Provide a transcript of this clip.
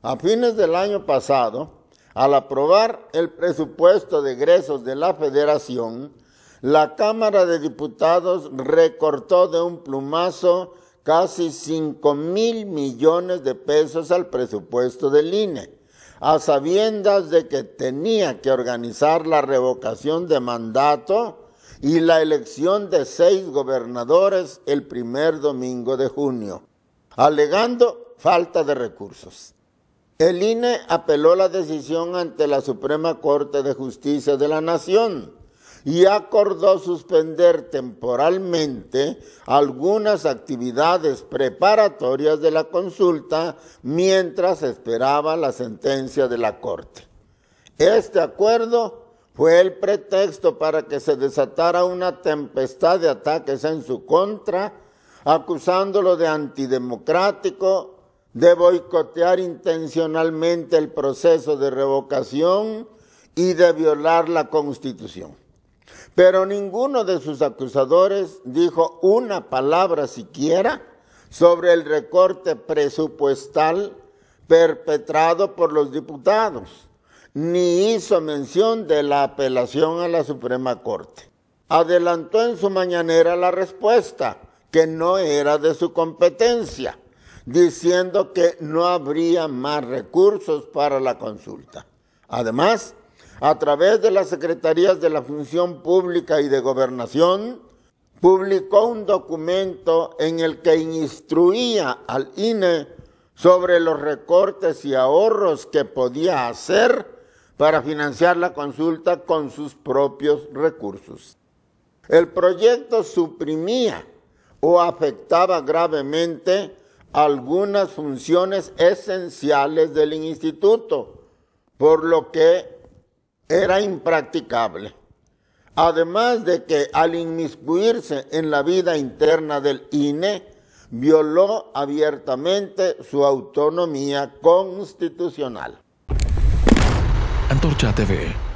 A fines del año pasado, al aprobar el presupuesto de egresos de la federación, la Cámara de Diputados recortó de un plumazo casi 5 mil millones de pesos al presupuesto del INE, a sabiendas de que tenía que organizar la revocación de mandato y la elección de seis gobernadores el primer domingo de junio, alegando falta de recursos. El INE apeló la decisión ante la Suprema Corte de Justicia de la Nación y acordó suspender temporalmente algunas actividades preparatorias de la consulta mientras esperaba la sentencia de la Corte. Este acuerdo fue el pretexto para que se desatara una tempestad de ataques en su contra, acusándolo de antidemocrático de boicotear intencionalmente el proceso de revocación y de violar la constitución. Pero ninguno de sus acusadores dijo una palabra siquiera sobre el recorte presupuestal perpetrado por los diputados, ni hizo mención de la apelación a la Suprema Corte. Adelantó en su mañanera la respuesta, que no era de su competencia diciendo que no habría más recursos para la consulta. Además, a través de las Secretarías de la Función Pública y de Gobernación, publicó un documento en el que instruía al INE sobre los recortes y ahorros que podía hacer para financiar la consulta con sus propios recursos. El proyecto suprimía o afectaba gravemente algunas funciones esenciales del instituto, por lo que era impracticable. Además de que al inmiscuirse en la vida interna del INE, violó abiertamente su autonomía constitucional. Antorcha TV.